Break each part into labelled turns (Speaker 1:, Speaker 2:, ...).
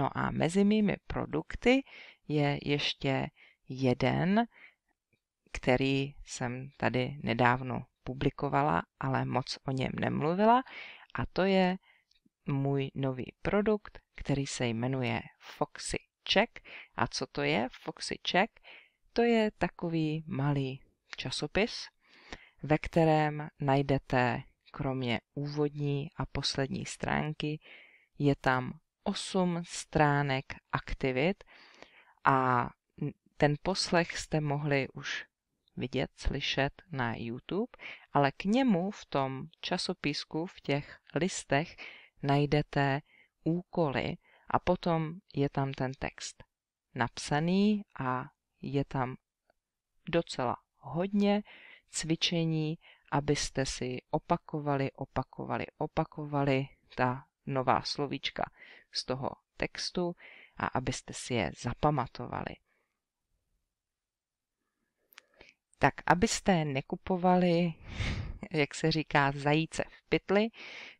Speaker 1: No a mezi mými produkty je ještě jeden, který jsem tady nedávno publikovala, ale moc o něm nemluvila, a to je můj nový produkt, který se jmenuje Foxy Check. A co to je Foxy Check? To je takový malý časopis, ve kterém najdete kromě úvodní a poslední stránky, je tam osm stránek aktivit a ten poslech jste mohli už vidět, slyšet na YouTube, ale k němu v tom časopisku, v těch listech najdete úkoly a potom je tam ten text napsaný a je tam docela hodně cvičení, abyste si opakovali, opakovali, opakovali ta nová slovíčka z toho textu a abyste si je zapamatovali. Tak, abyste nekupovali, jak se říká, zajíce v pytli,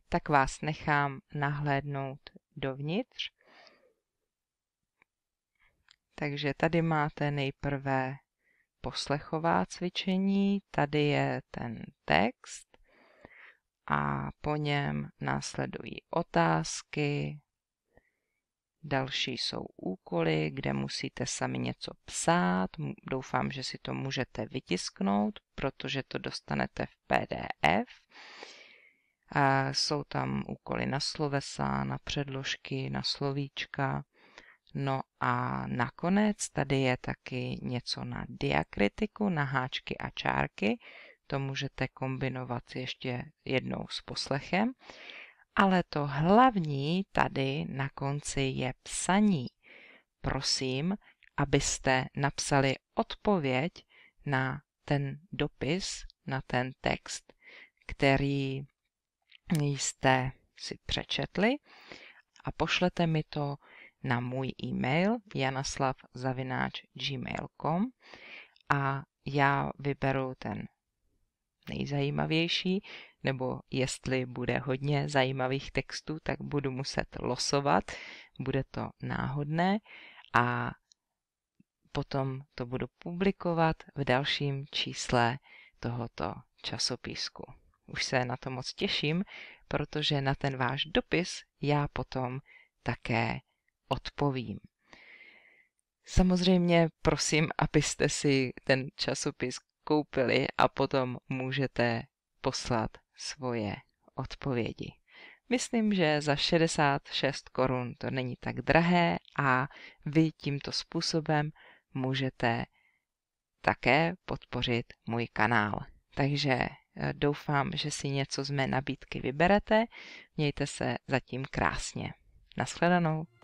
Speaker 1: tak vás nechám nahlédnout dovnitř. Takže tady máte nejprve poslechová cvičení, tady je ten text a po něm následují otázky. Další jsou úkoly, kde musíte sami něco psát. Doufám, že si to můžete vytisknout, protože to dostanete v PDF. A jsou tam úkoly na slovesa, na předložky, na slovíčka. No a nakonec tady je taky něco na diakritiku, na háčky a čárky, to můžete kombinovat ještě jednou s poslechem. Ale to hlavní tady na konci je psaní. Prosím, abyste napsali odpověď na ten dopis, na ten text, který jste si přečetli a pošlete mi to na můj e-mail janaslav.gmail.com a já vyberu ten nejzajímavější, nebo jestli bude hodně zajímavých textů, tak budu muset losovat, bude to náhodné a potom to budu publikovat v dalším čísle tohoto časopisku. Už se na to moc těším, protože na ten váš dopis já potom také odpovím. Samozřejmě prosím, abyste si ten časopis koupili a potom můžete poslat svoje odpovědi. Myslím, že za 66 korun to není tak drahé a vy tímto způsobem můžete také podpořit můj kanál. Takže eh, doufám, že si něco z mé nabídky vyberete. Mějte se zatím krásně. Naschledanou.